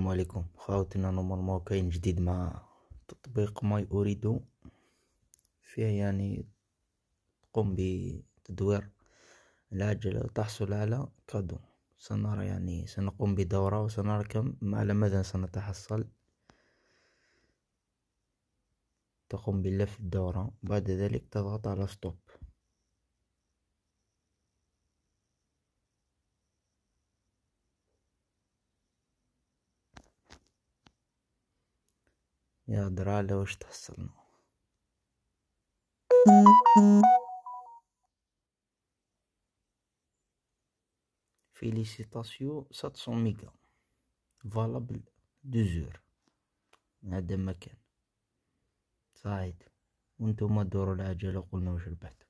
السلام عليكم خاوتنا نمر كاين جديد مع تطبيق ماي اريد فيه يعني تقوم بتدوير العجلة تحصل على كادو سنرى يعني سنقوم بدورة وسنرى كم على ماذا سنتحصل تقوم بلف الدورة بعد ذلك تضغط على ستوب يا درالة وش تحصلنا فيليسيتاسيو 700 ميجا فالابل دوزور هذا مكان صايد وانتم دوروا العجلة قلنا وش ربحتم